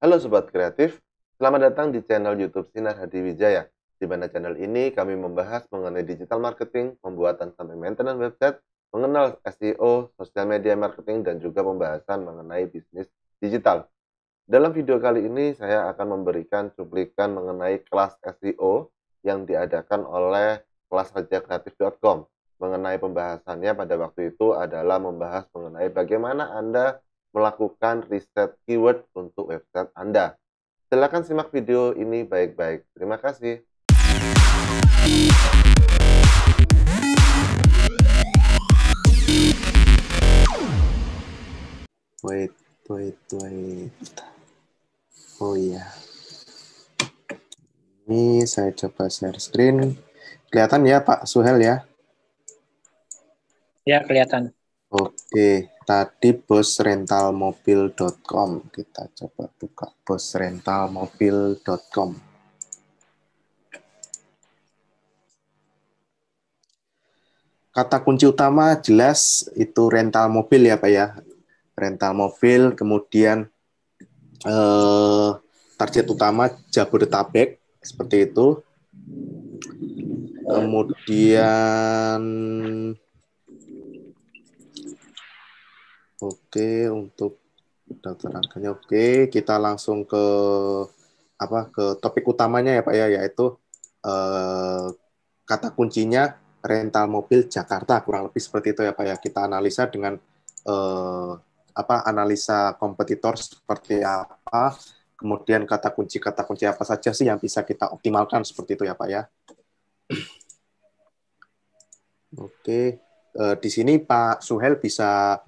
Halo Sobat Kreatif, selamat datang di channel YouTube Sinar Hadi Wijaya, di mana channel ini kami membahas mengenai digital marketing, pembuatan sampai maintenance website, mengenal SEO, social media marketing, dan juga pembahasan mengenai bisnis digital. Dalam video kali ini, saya akan memberikan cuplikan mengenai kelas SEO yang diadakan oleh kelasrajakreatif.com. Mengenai pembahasannya pada waktu itu adalah membahas mengenai bagaimana Anda melakukan riset keyword untuk website Anda. Silakan simak video ini baik-baik. Terima kasih. Wait, wait, wait. Oh iya. Ini saya coba share screen. Kelihatan ya Pak Suhel ya? Ya, kelihatan. Oke. Okay tadi bosrentalmobil.com. Kita coba buka bosrentalmobil.com. Kata kunci utama jelas itu rental mobil ya Pak ya. Rental mobil, kemudian eh, target utama Jabodetabek seperti itu. Kemudian Oke, untuk daftar angkanya. oke, kita langsung ke apa ke topik utamanya ya Pak ya yaitu eh, kata kuncinya rental mobil Jakarta kurang lebih seperti itu ya Pak ya. Kita analisa dengan eh, apa analisa kompetitor seperti apa, kemudian kata kunci kata kunci apa saja sih yang bisa kita optimalkan seperti itu ya Pak ya. Oke, eh, di sini Pak Suhel bisa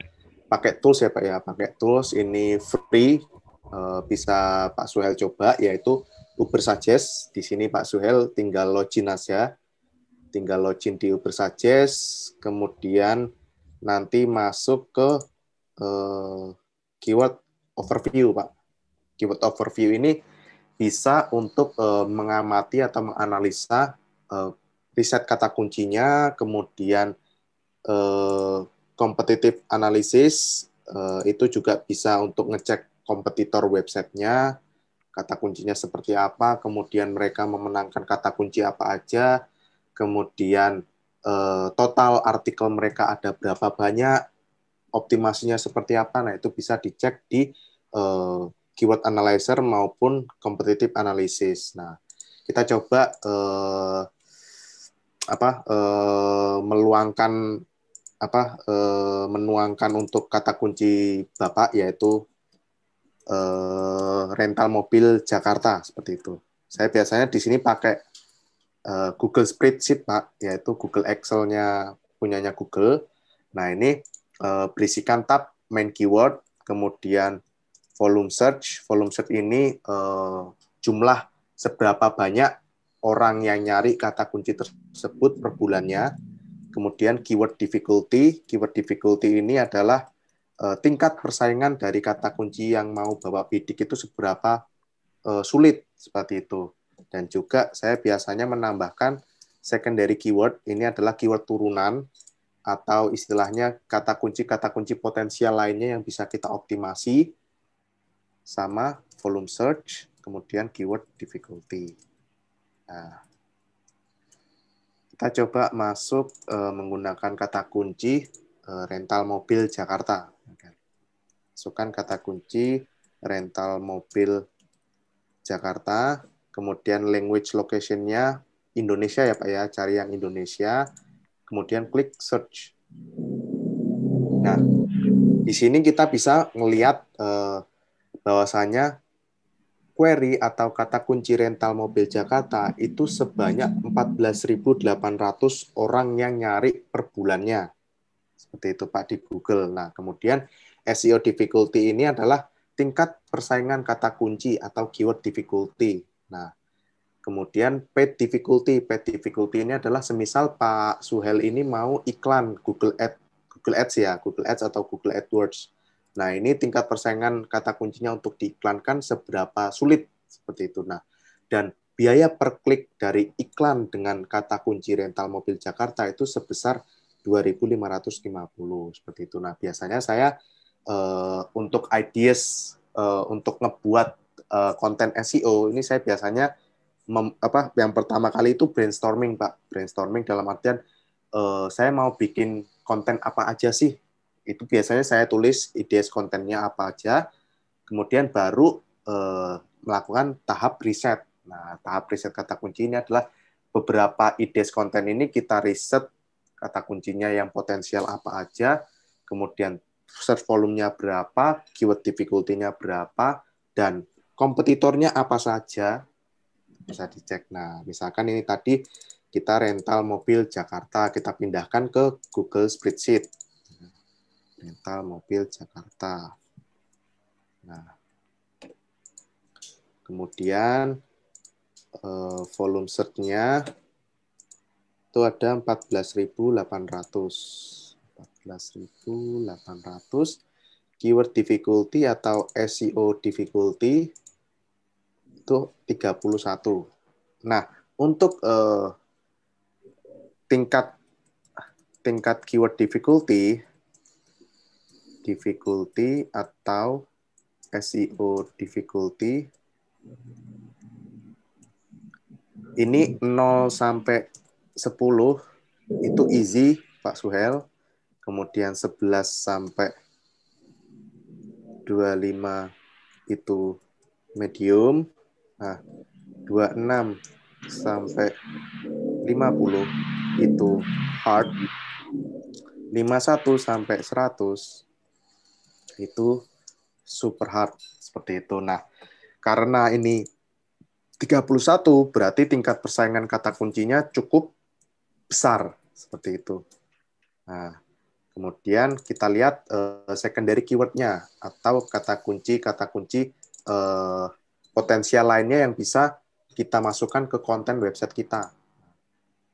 pakai tools ya Pak ya, pakai tools ini free uh, bisa Pak Suhel coba yaitu Uber Suggest. Di sini Pak Suhel tinggal login aja. Tinggal login di Uber Suggest, kemudian nanti masuk ke uh, keyword overview Pak. Keyword overview ini bisa untuk uh, mengamati atau menganalisa uh, riset kata kuncinya, kemudian uh, Kompetitif Analisis uh, itu juga bisa untuk ngecek kompetitor websitenya, kata kuncinya seperti apa, kemudian mereka memenangkan kata kunci apa aja, kemudian uh, total artikel mereka ada berapa banyak, optimasinya seperti apa, nah itu bisa dicek di uh, keyword analyzer maupun Kompetitif Analisis. Nah, kita coba uh, apa uh, meluangkan apa eh, menuangkan untuk kata kunci Bapak yaitu eh, rental mobil Jakarta seperti itu. Saya biasanya di sini pakai eh, Google Spreadsheet Pak, yaitu Google excel punyanya Google. Nah, ini berisikan tab main keyword, kemudian volume search. Volume search ini jumlah seberapa banyak orang yang nyari kata kunci tersebut per bulannya Kemudian keyword difficulty, keyword difficulty ini adalah uh, tingkat persaingan dari kata kunci yang mau bawa bidik itu seberapa uh, sulit seperti itu. Dan juga saya biasanya menambahkan secondary keyword, ini adalah keyword turunan atau istilahnya kata kunci-kata kunci potensial lainnya yang bisa kita optimasi sama volume search, kemudian keyword difficulty. Nah, kita coba masuk e, menggunakan kata kunci e, rental mobil Jakarta. Masukkan kata kunci rental mobil Jakarta, kemudian language location-nya Indonesia ya Pak ya, cari yang Indonesia, kemudian klik search. Nah, di sini kita bisa melihat e, eh, bahwasanya query atau kata kunci rental mobil Jakarta itu sebanyak 14.800 orang yang nyari per bulannya. Seperti itu Pak di Google. Nah, kemudian SEO difficulty ini adalah tingkat persaingan kata kunci atau keyword difficulty. Nah, kemudian paid difficulty. Paid difficulty ini adalah semisal Pak Suhel ini mau iklan Google Ads, Google Ads ya, Google Ads atau Google AdWords Nah, ini tingkat persaingan kata kuncinya untuk diiklankan seberapa sulit seperti itu. Nah, dan biaya per klik dari iklan dengan kata kunci rental mobil Jakarta itu sebesar 2.550 seperti itu. Nah, biasanya saya uh, untuk ideas uh, untuk ngebuat uh, konten SEO ini saya biasanya mem, apa yang pertama kali itu brainstorming, Pak. Brainstorming dalam artian uh, saya mau bikin konten apa aja sih itu biasanya saya tulis ide kontennya apa aja, kemudian baru eh, melakukan tahap riset. Nah, tahap riset kata kunci ini adalah beberapa ide konten ini kita riset kata kuncinya yang potensial apa aja, kemudian search volume nya berapa, keyword difficulty-nya berapa, dan kompetitornya apa saja bisa dicek. Nah, misalkan ini tadi kita rental mobil Jakarta, kita pindahkan ke Google Spreadsheet rental mobil Jakarta. Nah, kemudian eh, volume search-nya itu ada 14.800. 14.800 keyword difficulty atau SEO difficulty itu 31. Nah, untuk eh, tingkat tingkat keyword difficulty difficulty atau SEO difficulty. Ini 0 sampai 10 itu easy, Pak Suhel. Kemudian 11 sampai 25 itu medium. Nah, 26 sampai 50 itu hard. 51 sampai 100 itu super hard seperti itu. Nah, karena ini 31 berarti tingkat persaingan kata kuncinya cukup besar seperti itu. Nah, kemudian kita lihat uh, secondary keywordnya atau kata kunci kata kunci uh, potensial lainnya yang bisa kita masukkan ke konten website kita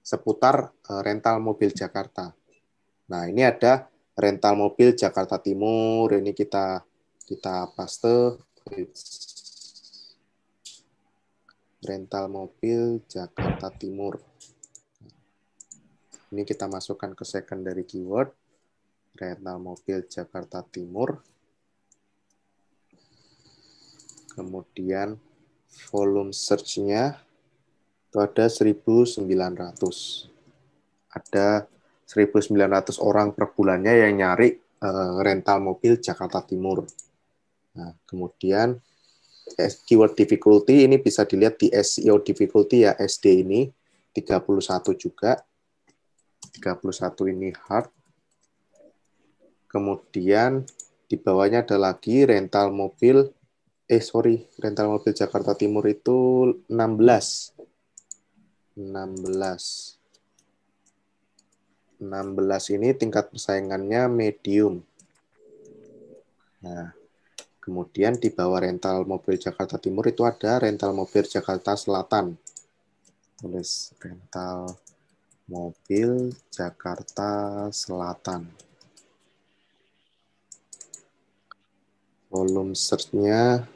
seputar uh, rental mobil Jakarta. Nah, ini ada rental mobil Jakarta Timur ini kita kita paste rental mobil Jakarta Timur ini kita masukkan ke secondary keyword rental mobil Jakarta Timur kemudian volume search-nya itu ada 1900 ada 1.900 orang per bulannya yang nyari uh, rental mobil Jakarta Timur. Nah, kemudian eh, keyword difficulty ini bisa dilihat di SEO difficulty ya SD ini 31 juga. 31 ini hard. Kemudian di bawahnya ada lagi rental mobil eh sorry, rental mobil Jakarta Timur itu 16. 16. 16 ini tingkat persaingannya medium. Nah, kemudian di bawah rental mobil Jakarta Timur itu ada rental mobil Jakarta Selatan. Tulis rental mobil Jakarta Selatan. Volume search-nya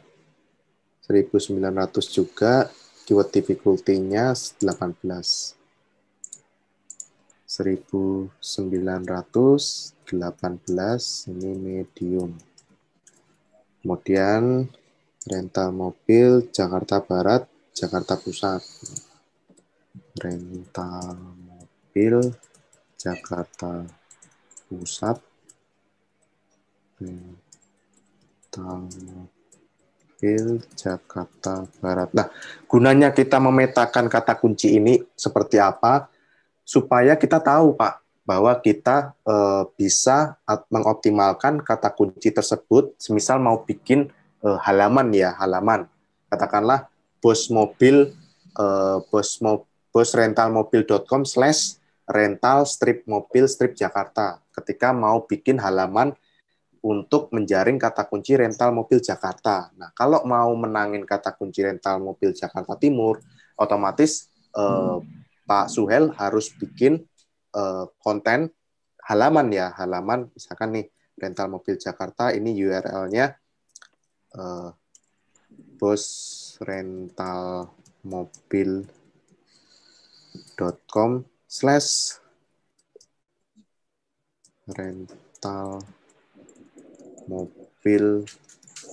1900 juga, keyword difficulty-nya 18. 1918 ini medium. Kemudian rental mobil Jakarta Barat, Jakarta Pusat. Rental mobil Jakarta Pusat. Rental mobil Jakarta Barat. Nah, gunanya kita memetakan kata kunci ini seperti apa? supaya kita tahu Pak bahwa kita e, bisa mengoptimalkan kata kunci tersebut. Semisal mau bikin e, halaman ya halaman, katakanlah bos mobil e, bos mo, bos rental mobil.com slash rental strip mobil strip Jakarta. Ketika mau bikin halaman untuk menjaring kata kunci rental mobil Jakarta. Nah, kalau mau menangin kata kunci rental mobil Jakarta Timur, otomatis hmm. Pak Suhel harus bikin uh, konten halaman ya, halaman misalkan nih rental mobil Jakarta ini URL-nya uh, eh, bos rental com slash rental mobil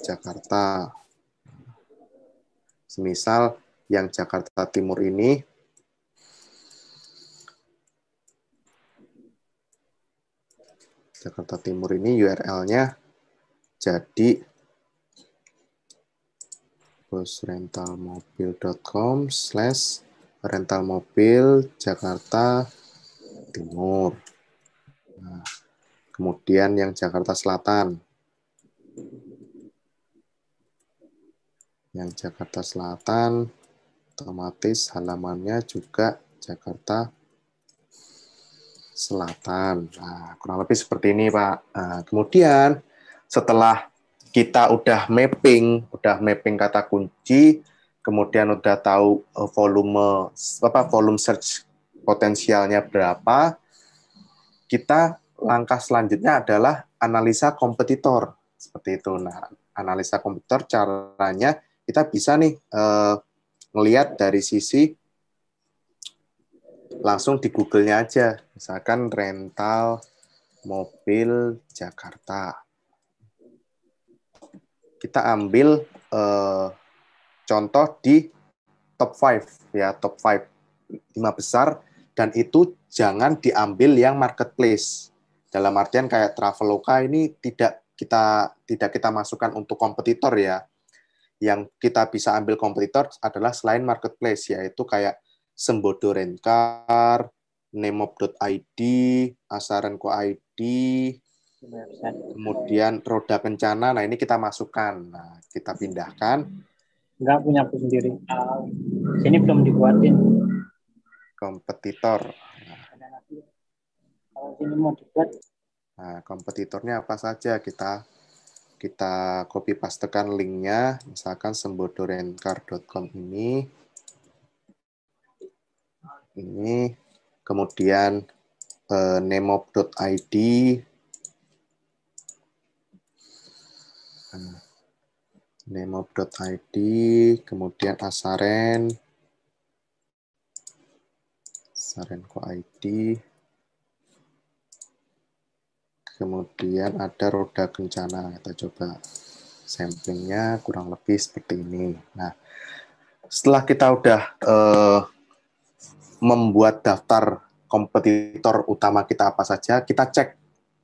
Jakarta. Semisal yang Jakarta Timur ini Jakarta Timur ini URL-nya jadi busrentalmobil.com slash rentalmobil Jakarta Timur. Nah, kemudian yang Jakarta Selatan. Yang Jakarta Selatan otomatis halamannya juga Jakarta selatan. Nah, kurang lebih seperti ini, Pak. Nah, kemudian setelah kita udah mapping, udah mapping kata kunci, kemudian udah tahu eh, volume apa volume search potensialnya berapa, kita langkah selanjutnya adalah analisa kompetitor seperti itu. Nah, analisa kompetitor caranya kita bisa nih eh, melihat dari sisi langsung di Google-nya aja. Misalkan rental mobil Jakarta. Kita ambil eh, contoh di top 5 ya, top 5 lima besar dan itu jangan diambil yang marketplace. Dalam artian kayak Traveloka ini tidak kita tidak kita masukkan untuk kompetitor ya. Yang kita bisa ambil kompetitor adalah selain marketplace yaitu kayak Sembodo nemob.id, nemop.id, asaranko.id, kemudian roda kencana. Nah, ini kita masukkan. Nah, kita pindahkan. Enggak punya aku sendiri. Ini belum dibuatin. Kompetitor. Nah. Kalau mau dibuat. Nah, kompetitornya apa saja kita kita copy pastekan linknya, misalkan sembodorenkar.com ini ini kemudian eh, nemob.id nemob.id kemudian asaren asarenko id kemudian ada roda kencana kita coba samplingnya kurang lebih seperti ini nah setelah kita udah eh, membuat daftar kompetitor utama kita apa saja, kita cek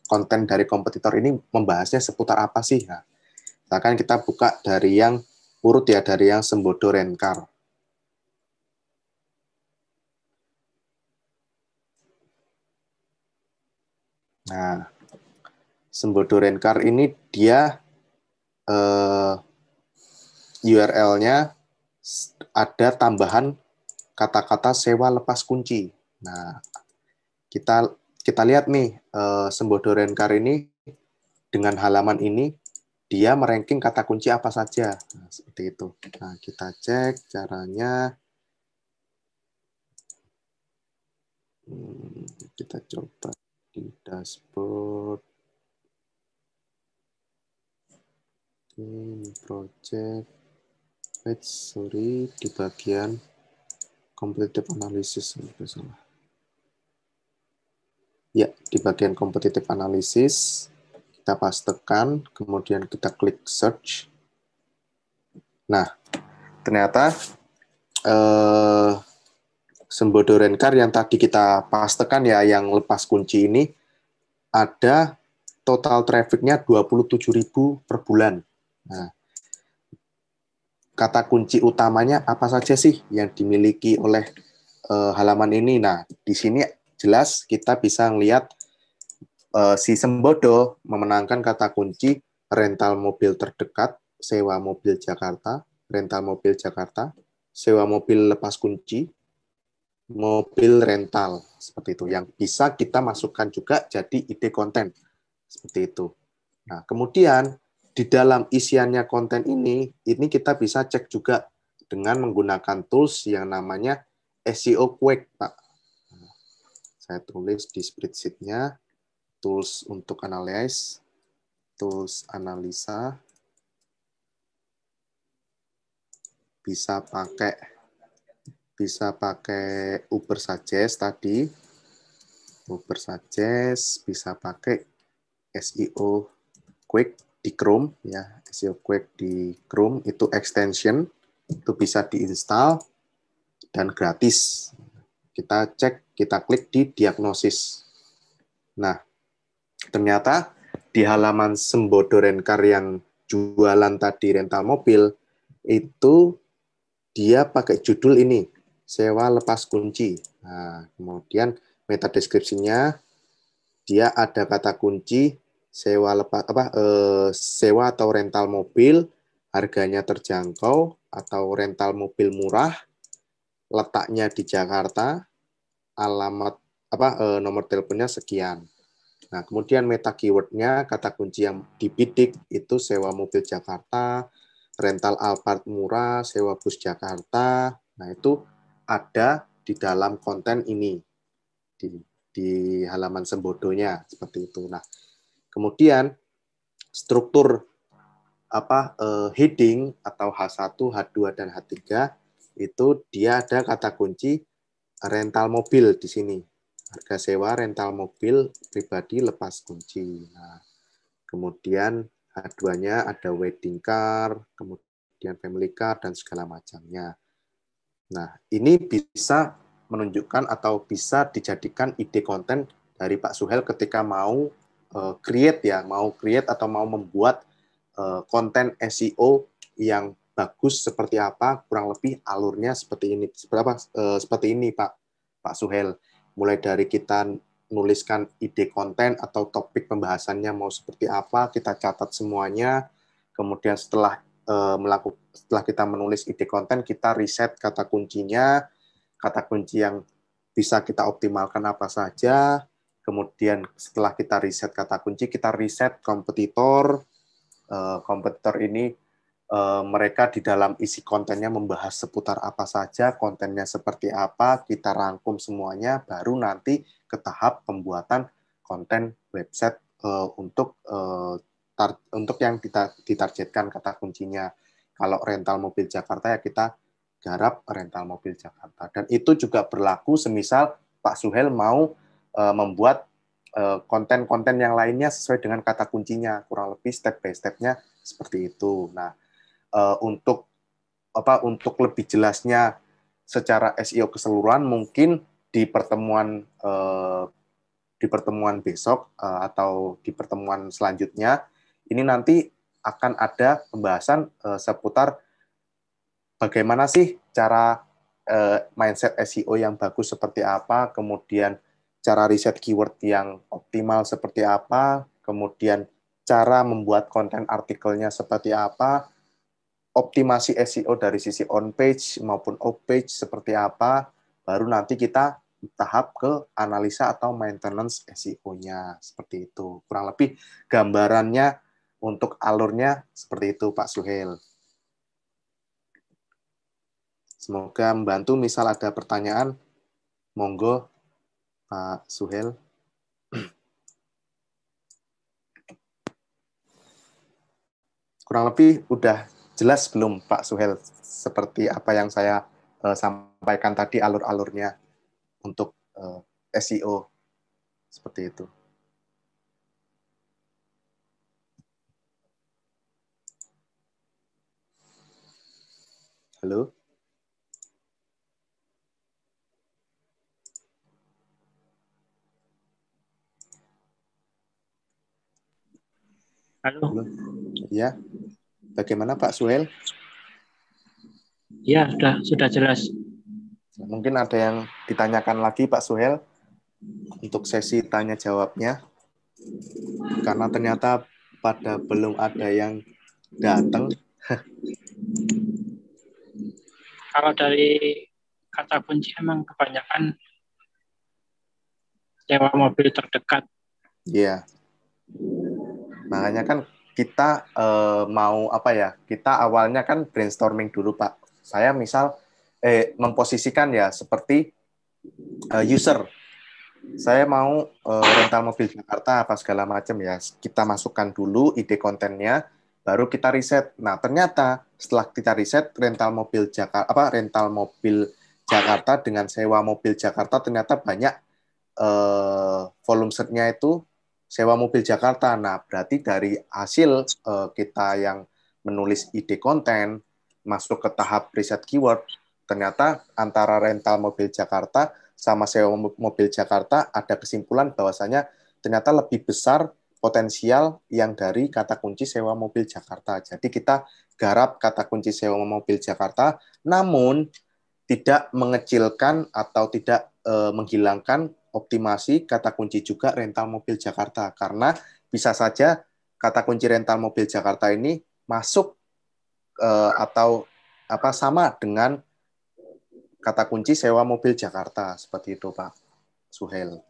konten dari kompetitor ini membahasnya seputar apa sih. Nah, misalkan kita buka dari yang urut ya, dari yang Sembodo Renkar. Nah, Sembodo Renkar ini dia eh, URL-nya ada tambahan kata-kata sewa lepas kunci. Nah, kita kita lihat nih uh, Sembodo Renkar ini dengan halaman ini dia meranking kata kunci apa saja. Nah, seperti itu. Nah, kita cek caranya. Hmm, kita coba di dashboard. Ini hmm, project. Wait, sorry, di bagian Kompetitif Analisis, salah. Ya, di bagian Kompetitif Analisis kita pastekan, kemudian kita klik search. Nah, ternyata eh, Sembodo Renkar yang tadi kita pastekan ya, yang lepas kunci ini, ada total trafficnya 27.000 per bulan. Nah, kata kunci utamanya apa saja sih yang dimiliki oleh uh, halaman ini. Nah, di sini jelas kita bisa melihat uh, eh, si Sembodo memenangkan kata kunci rental mobil terdekat, sewa mobil Jakarta, rental mobil Jakarta, sewa mobil lepas kunci, mobil rental seperti itu yang bisa kita masukkan juga jadi ide konten seperti itu. Nah, kemudian di dalam isiannya konten ini, ini kita bisa cek juga dengan menggunakan tools yang namanya SEO Quick Pak. Saya tulis di spreadsheet-nya, tools untuk analis tools analisa, bisa pakai bisa pakai Uber Suggest tadi, Uber Suggest, bisa pakai SEO Quick di Chrome ya Quick di Chrome itu extension itu bisa diinstal dan gratis kita cek kita klik di diagnosis nah ternyata di halaman Sembodo Renkar yang jualan tadi rental mobil itu dia pakai judul ini sewa lepas kunci nah kemudian meta deskripsinya dia ada kata kunci sewa lepa apa e, sewa atau rental mobil harganya terjangkau atau rental mobil murah letaknya di Jakarta alamat apa e, nomor teleponnya sekian nah kemudian meta keywordnya kata kunci yang dibidik itu sewa mobil Jakarta rental Alphard murah sewa bus Jakarta nah itu ada di dalam konten ini di di halaman sembodonya seperti itu nah Kemudian struktur apa eh, heading atau H1, H2 dan H3 itu dia ada kata kunci rental mobil di sini. Harga sewa rental mobil pribadi lepas kunci. Nah, kemudian H2-nya ada wedding car, kemudian family car dan segala macamnya. Nah, ini bisa menunjukkan atau bisa dijadikan ide konten dari Pak Suhel ketika mau uh, create ya, mau create atau mau membuat uh, konten SEO yang bagus seperti apa, kurang lebih alurnya seperti ini. Seperti apa? Uh, seperti ini, Pak. Pak Suhel. Mulai dari kita nuliskan ide konten atau topik pembahasannya mau seperti apa, kita catat semuanya. Kemudian setelah uh, melakukan setelah kita menulis ide konten, kita riset kata kuncinya, kata kunci yang bisa kita optimalkan apa saja, Kemudian setelah kita riset kata kunci, kita riset kompetitor. Eh, kompetitor ini eh, mereka di dalam isi kontennya membahas seputar apa saja, kontennya seperti apa, kita rangkum semuanya, baru nanti ke tahap pembuatan konten website eh, untuk untuk yang kita ditargetkan kata kuncinya. Kalau rental mobil Jakarta ya kita garap rental mobil Jakarta. Dan itu juga berlaku semisal Pak Suhel mau Eh, membuat eh, konten-konten yang lainnya sesuai dengan kata kuncinya kurang lebih step by stepnya seperti itu. Nah eh, untuk apa untuk lebih jelasnya secara SEO keseluruhan mungkin di pertemuan di pertemuan besok atau di pertemuan selanjutnya ini nanti akan ada pembahasan seputar bagaimana sih cara mindset SEO yang bagus seperti apa kemudian cara riset keyword yang optimal seperti apa, kemudian cara membuat konten artikelnya seperti apa, optimasi SEO dari sisi on page maupun off page seperti apa, baru nanti kita tahap ke analisa atau maintenance SEO-nya seperti itu. Kurang lebih gambarannya untuk alurnya seperti itu Pak Suhel. Semoga membantu misal ada pertanyaan monggo Pak Suhel. Kurang lebih udah jelas belum Pak Suhel seperti apa yang saya uh, sampaikan tadi alur-alurnya untuk uh, eh, SEO seperti itu. Halo. Halo. Ya. Bagaimana Pak Suhel? Ya, sudah sudah jelas. Mungkin ada yang ditanyakan lagi Pak Suhel untuk sesi tanya jawabnya. Karena ternyata pada belum ada yang datang. Kalau dari kata kunci emang kebanyakan sewa mobil terdekat. Iya. Makanya kan kita eh, mau apa ya? Kita awalnya kan brainstorming dulu, Pak. Saya misal eh memposisikan ya seperti eh, user. Saya mau eh, rental mobil Jakarta apa segala macam ya. Kita masukkan dulu ide kontennya, baru kita riset. Nah, ternyata setelah kita riset rental mobil Jakarta apa rental mobil Jakarta dengan sewa mobil Jakarta ternyata banyak eh, volume setnya itu sewa mobil Jakarta. Nah, berarti dari hasil uh, kita yang menulis ide konten masuk ke tahap riset keyword, ternyata antara rental mobil Jakarta sama sewa mobil Jakarta ada kesimpulan bahwasanya ternyata lebih besar potensial yang dari kata kunci sewa mobil Jakarta. Jadi kita garap kata kunci sewa mobil Jakarta, namun tidak mengecilkan atau tidak e, menghilangkan optimasi kata kunci juga rental mobil Jakarta karena bisa saja kata kunci rental mobil Jakarta ini masuk eh, atau apa sama dengan kata kunci sewa mobil Jakarta seperti itu Pak Suhel.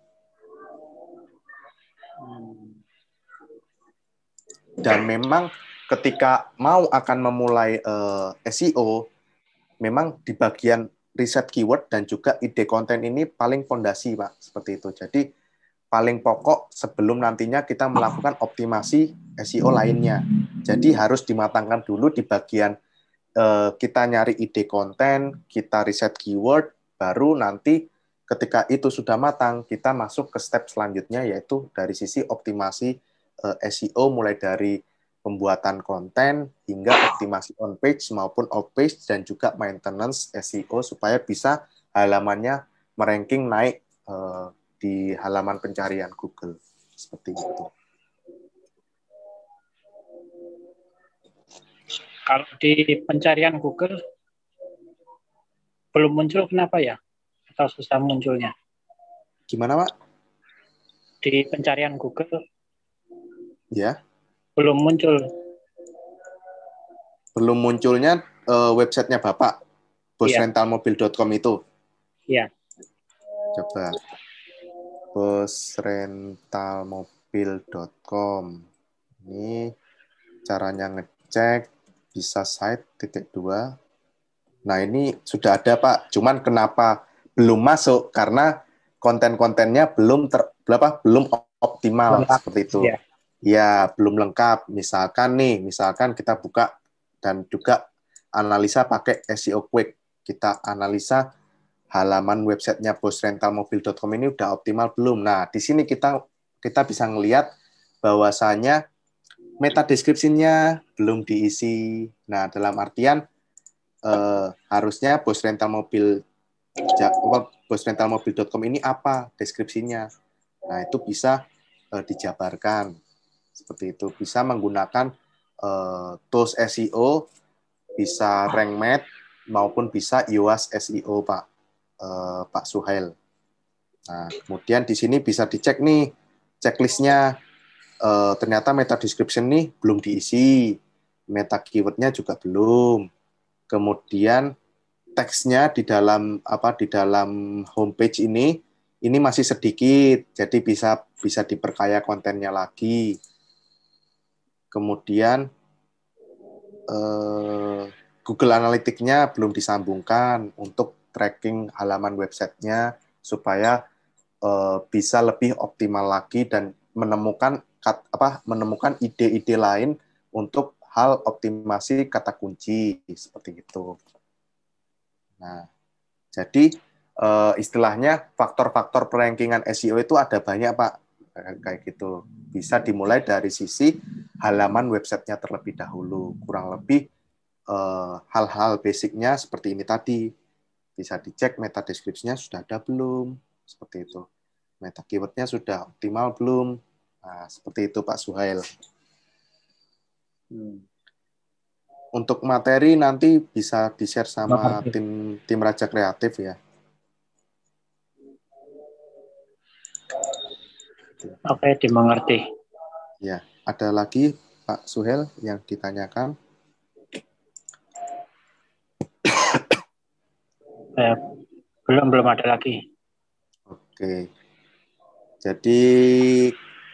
Dan memang ketika mau akan memulai eh, SEO memang di bagian riset keyword dan juga ide konten ini paling fondasi, Pak, seperti itu. Jadi paling pokok sebelum nantinya kita melakukan optimasi SEO lainnya. Jadi harus dimatangkan dulu di bagian eh, kita nyari ide konten, kita riset keyword, baru nanti ketika itu sudah matang, kita masuk ke step selanjutnya yaitu dari sisi optimasi eh, SEO mulai dari pembuatan konten hingga optimasi on page maupun off page dan juga maintenance SEO supaya bisa halamannya meranking naik uh, di halaman pencarian Google seperti itu. Kalau di pencarian Google belum muncul kenapa ya? Atau susah munculnya? Gimana, Pak? Di pencarian Google. Ya belum muncul belum munculnya uh, websitenya bapak iya. bosrentalmobil.com itu ya coba bosrentalmobil.com ini caranya ngecek bisa site titik dua nah ini sudah ada pak cuman kenapa belum masuk karena konten-kontennya belum ter, berapa belum optimal Mantap. seperti itu ya ya belum lengkap. Misalkan nih, misalkan kita buka dan juga analisa pakai SEO Quick. Kita analisa halaman websitenya bosrentalmobil.com ini udah optimal belum. Nah, di sini kita kita bisa ngelihat bahwasanya meta deskripsinya belum diisi. Nah, dalam artian eh, harusnya bos rental mobil bos ini apa deskripsinya. Nah, itu bisa eh, dijabarkan seperti itu bisa menggunakan uh, tools SEO bisa rank math maupun bisa UAS SEO Pak uh, Pak Suhail. Nah, kemudian di sini bisa dicek nih checklistnya uh, ternyata meta description nih belum diisi, meta keywordnya juga belum. Kemudian teksnya di dalam apa di dalam homepage ini ini masih sedikit, jadi bisa bisa diperkaya kontennya lagi kemudian eh, Google Analytics-nya belum disambungkan untuk tracking halaman websitenya supaya eh, bisa lebih optimal lagi dan menemukan kat, apa menemukan ide-ide lain untuk hal optimasi kata kunci seperti itu. Nah, jadi eh, istilahnya faktor-faktor perankingan SEO itu ada banyak pak kayak gitu. Bisa dimulai dari sisi halaman websitenya terlebih dahulu, kurang lebih eh, hal-hal uh, basicnya seperti ini tadi. Bisa dicek meta deskripsinya sudah ada belum, seperti itu. Meta keywordnya sudah optimal belum, nah, seperti itu Pak Suhail. Hmm. Untuk materi nanti bisa di-share sama tim tim Raja Kreatif ya. Oke, okay, dimengerti. Ya, ada lagi Pak Suhel yang ditanyakan. Eh, belum belum ada lagi. Oke. Jadi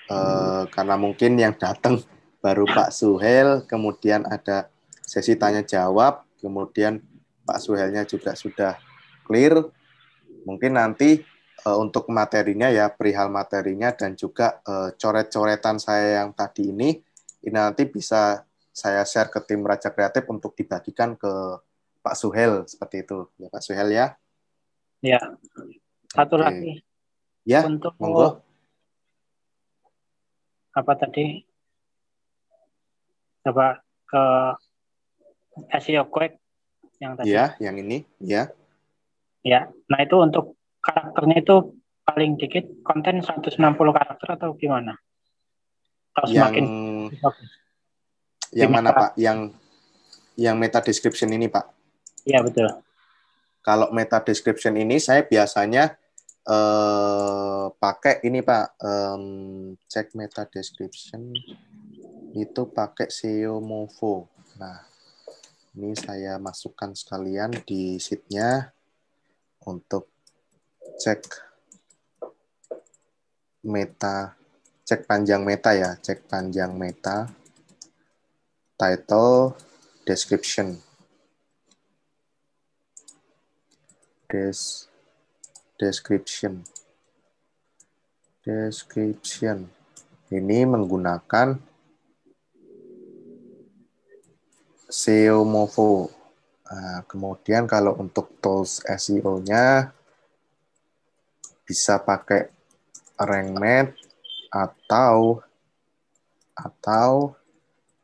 eh, karena mungkin yang datang baru Pak Suhel, kemudian ada sesi tanya jawab, kemudian Pak Suhelnya juga sudah clear. Mungkin nanti uh, untuk materinya ya perihal materinya dan juga uh, coret-coretan saya yang tadi ini ini nanti bisa saya share ke tim Raja Kreatif untuk dibagikan ke Pak Suhel seperti itu ya Pak Suhel ya. Ya. Satu okay. lagi. Ya. Untuk monggo. apa tadi? Coba ke SEO Quick yang tadi. Ya, yang ini, ya. Ya, nah itu untuk karakternya itu paling dikit konten 160 karakter atau gimana? Kalau yang, semakin yang mana Pak? Yang yang meta description ini Pak? Iya betul. Kalau meta description ini saya biasanya eh, pakai ini Pak, um, cek meta description itu pakai SEO Movo. Nah, ini saya masukkan sekalian di sheetnya untuk cek meta cek panjang meta ya cek panjang meta title description Des description description ini menggunakan SEO Movo. Nah, kemudian kalau untuk tools SEO-nya bisa pakai rank math atau atau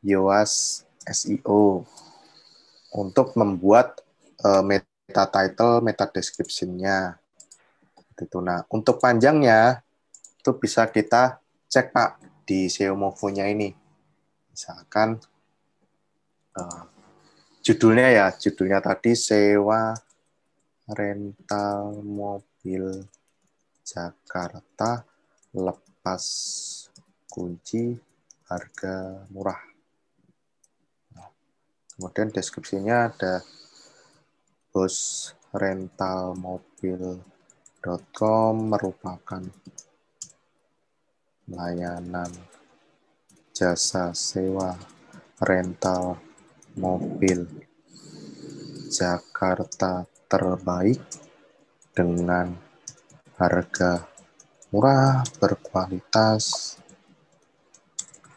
Yoast SEO untuk membuat uh, meta title, meta description-nya. Itu. Nah, untuk panjangnya itu bisa kita cek Pak di SEO Movo-nya ini. Misalkan uh, judulnya ya, judulnya tadi sewa rental mobil Jakarta lepas kunci harga murah. Nah, kemudian deskripsinya ada bos com merupakan layanan jasa sewa rental mobil Jakarta terbaik dengan harga murah, berkualitas,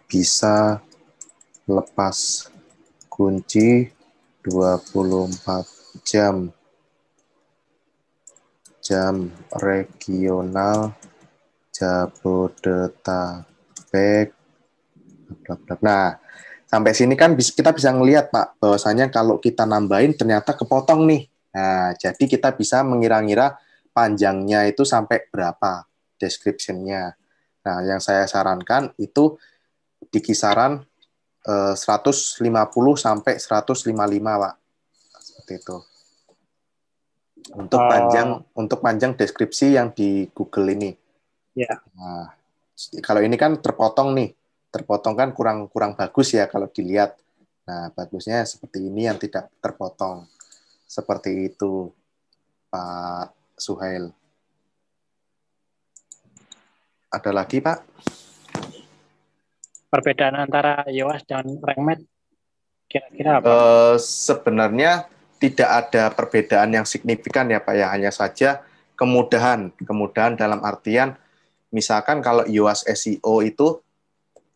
bisa lepas kunci 24 jam jam regional Jabodetabek nah sampai sini kan kita bisa melihat Pak bahwasanya kalau kita nambahin ternyata kepotong nih nah jadi kita bisa mengira-ngira panjangnya itu sampai berapa description-nya. Nah, yang saya sarankan itu di kisaran eh, 150 sampai 155, Pak. Seperti itu. Untuk uh, panjang untuk panjang deskripsi yang di Google ini. Ya. Nah, kalau ini kan terpotong nih. Terpotong kan kurang kurang bagus ya kalau dilihat. Nah, bagusnya seperti ini yang tidak terpotong. Seperti itu, Pak Suhail. Ada lagi, Pak? Perbedaan antara Yoas dan Rankmed kira-kira apa? Uh, sebenarnya tidak ada perbedaan yang signifikan ya Pak ya, hanya saja kemudahan. Kemudahan dalam artian misalkan kalau Yoas SEO itu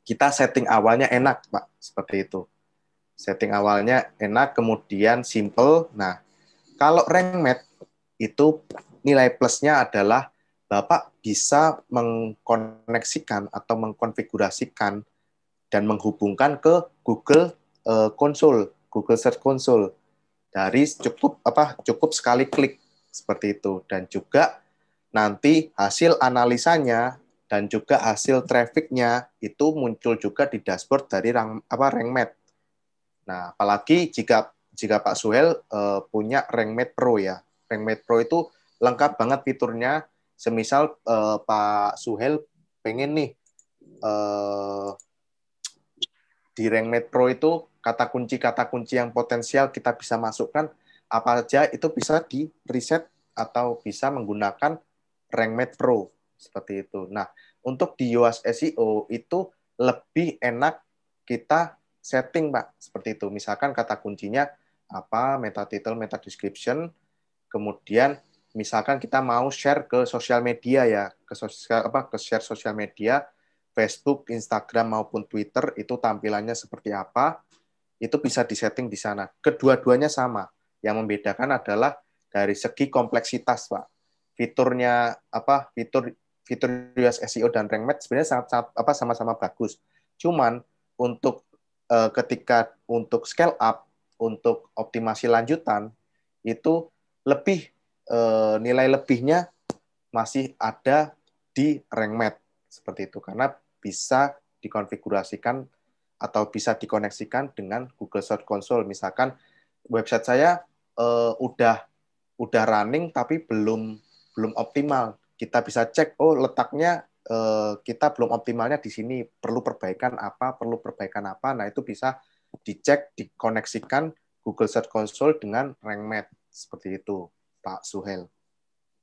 kita setting awalnya enak, Pak, seperti itu. Setting awalnya enak, kemudian simple. Nah, kalau RankMed itu nilai plusnya adalah Bapak bisa mengkoneksikan atau mengkonfigurasikan dan menghubungkan ke Google uh, Console, Google Search Console dari cukup apa cukup sekali klik seperti itu dan juga nanti hasil analisanya dan juga hasil trafficnya itu muncul juga di dashboard dari rang, apa RankMed. Nah, apalagi jika jika Pak Suhel uh, punya RankMed Pro ya. RankMed Pro itu lengkap banget fiturnya. Semisal uh, Pak Suhel pengen nih uh, di Rank Metro itu kata kunci kata kunci yang potensial kita bisa masukkan apa aja itu bisa di reset atau bisa menggunakan Rank Metro seperti itu. Nah, untuk di US SEO itu lebih enak kita setting, Pak, seperti itu. Misalkan kata kuncinya apa, meta title, meta description, kemudian misalkan kita mau share ke sosial media ya, ke sosial apa ke share sosial media Facebook, Instagram maupun Twitter itu tampilannya seperti apa, itu bisa disetting di sana. Kedua-duanya sama. Yang membedakan adalah dari segi kompleksitas, Pak. Fiturnya apa? Fitur fitur US SEO dan Rank Match sebenarnya sangat, sangat apa sama-sama bagus. Cuman untuk eh, ketika untuk scale up, untuk optimasi lanjutan itu lebih eh, nilai lebihnya masih ada di Rank Math seperti itu karena bisa dikonfigurasikan atau bisa dikoneksikan dengan Google Search Console misalkan website saya eh, udah udah running tapi belum belum optimal kita bisa cek oh letaknya eh, kita belum optimalnya di sini perlu perbaikan apa perlu perbaikan apa nah itu bisa dicek dikoneksikan Google Search Console dengan Rank RankMath seperti itu Pak Suhel.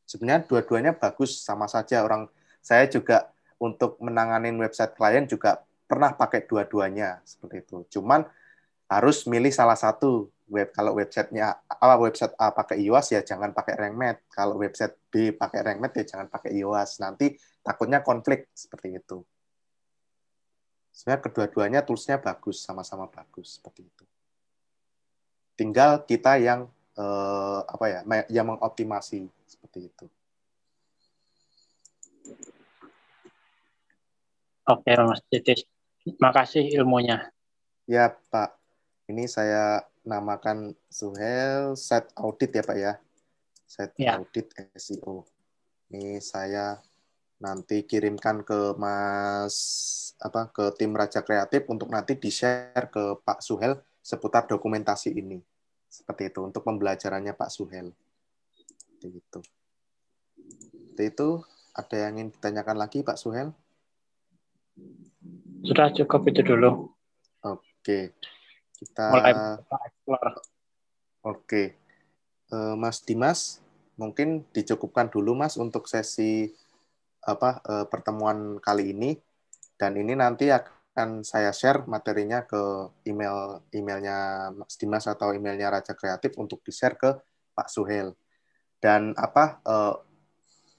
Sebenarnya dua-duanya bagus sama saja orang saya juga untuk menangani website klien juga pernah pakai dua-duanya seperti itu. Cuman harus milih salah satu web kalau websitenya apa website A pakai iOS ya jangan pakai RankMed kalau website B pakai RankMed ya jangan pakai iOS nanti takutnya konflik seperti itu sebenarnya kedua-duanya tulisnya bagus sama-sama bagus seperti itu tinggal kita yang uh, apa ya yang mengoptimasi seperti itu. Oke Mas Titis, makasih ilmunya. Ya Pak, ini saya namakan Suhel Set Audit ya Pak ya. Set ya. Audit SEO. Ini saya nanti kirimkan ke Mas apa ke tim Raja Kreatif untuk nanti di-share ke Pak Suhel seputar dokumentasi ini. Seperti itu untuk pembelajarannya Pak Suhel. Seperti itu. Seperti itu ada yang ingin ditanyakan lagi Pak Suhel? Sudah cukup itu dulu. Oke. Kita mulai Oke. E, Mas Dimas, mungkin dicukupkan dulu Mas untuk sesi apa e, pertemuan kali ini dan ini nanti akan akan saya share materinya ke email emailnya Mas Dimas atau emailnya Raja Kreatif untuk di-share ke Pak Suhel. Dan apa uh,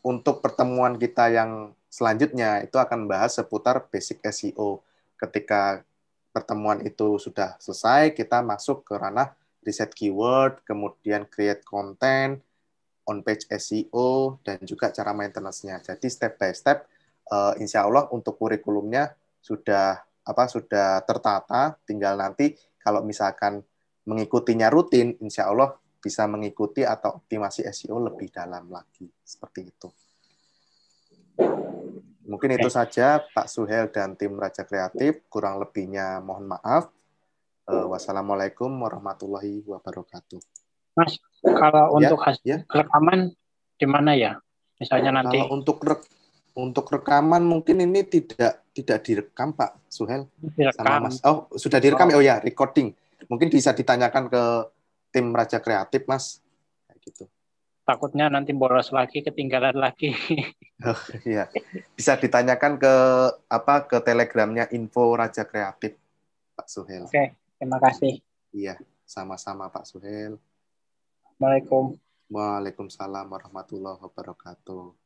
untuk pertemuan kita yang selanjutnya itu akan bahas seputar basic SEO. Ketika pertemuan itu sudah selesai, kita masuk ke ranah riset keyword, kemudian create content, on page SEO dan juga cara maintenance-nya. Jadi step by step uh, insya Allah untuk kurikulumnya sudah apa sudah tertata, tinggal nanti kalau misalkan mengikutinya rutin, insya Allah bisa mengikuti atau optimasi SEO lebih dalam lagi seperti itu. Mungkin itu saja Pak Suhel dan tim Raja Kreatif. Kurang lebihnya mohon maaf. Eh, wassalamualaikum warahmatullahi wabarakatuh. Mas, kalau ya, untuk hasil ya. rekaman di mana ya? Misalnya nanti. Kalau untuk rek untuk rekaman mungkin ini tidak tidak direkam Pak Suhel sama Mas. Oh, sudah direkam ya? oh. oh ya, recording. Mungkin bisa ditanyakan ke tim Raja Kreatif Mas. Kayak gitu. Takutnya nanti boros lagi, ketinggalan lagi. oh, iya. Bisa ditanyakan ke apa ke telegramnya info Raja Kreatif Pak Suhel. Oke, okay. terima kasih. Iya, sama-sama Pak Suhel. Assalamualaikum. Waalaikumsalam warahmatullahi wabarakatuh.